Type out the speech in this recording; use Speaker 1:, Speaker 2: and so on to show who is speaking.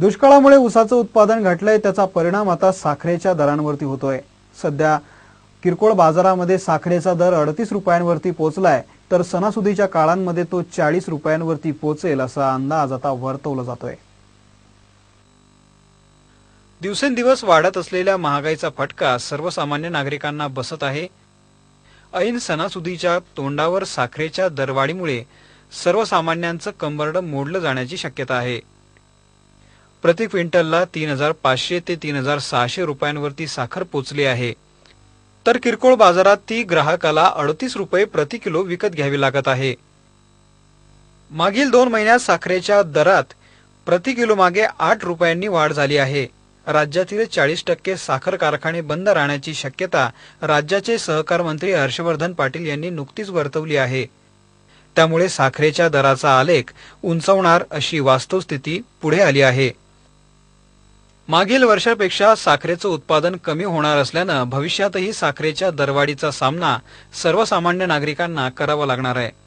Speaker 1: दुष्काळामुळे ऊसाचं उत्पादन घटलंय त्याचा परिणाम आता साखरेच्या दरांवरती होतोय सध्या किरकोळ बाजारामध्ये साखरेचा दर अडतीस रुपयांवरती पोहोचलाय तर सणासुदीच्या काळांमध्ये तो चाळीस रुपयांवरती पोहोचेल असा अंदाज आता वर्तवला जातोय दिवसेंदिवस वाढत असलेल्या महागाईचा फटका सर्वसामान्य नागरिकांना बसत आहे ऐन सणासुदीच्या तोंडावर साखरेच्या दरवाढीमुळे सर्वसामान्यांचं कंबरड मोडलं जाण्याची शक्यता आहे प्रति क्विंटलला तीन हजार पाचशे ते तीन हजार सहाशे रुपयांवरती साखर पोचली आहे तर किरकोळ बाजारात ती ग्राहकाला अडतीस रुपये प्रति किलो विकत घ्यावी लागत आहे मागील दोन महिन्यात साखरेच्या दरात प्रति किलो मागे आठ रुपयांनी वाढ झाली आहे राज्यातील चाळीस टक्के साखर कारखाने बंद राहण्याची शक्यता राज्याचे सहकार मंत्री हर्षवर्धन पाटील यांनी नुकतीच वर्तवली आहे त्यामुळे साखरेच्या दराचा आलेख उंचावणार अशी वास्तवस्थिती पुढे आली आहे मागील वर्षापेक्षा साखरेचं उत्पादन कमी होणार असल्यानं भविष्यातही साखरेच्या दरवाढीचा सामना सर्वसामान्य नागरिकांना करावा लागणार आहे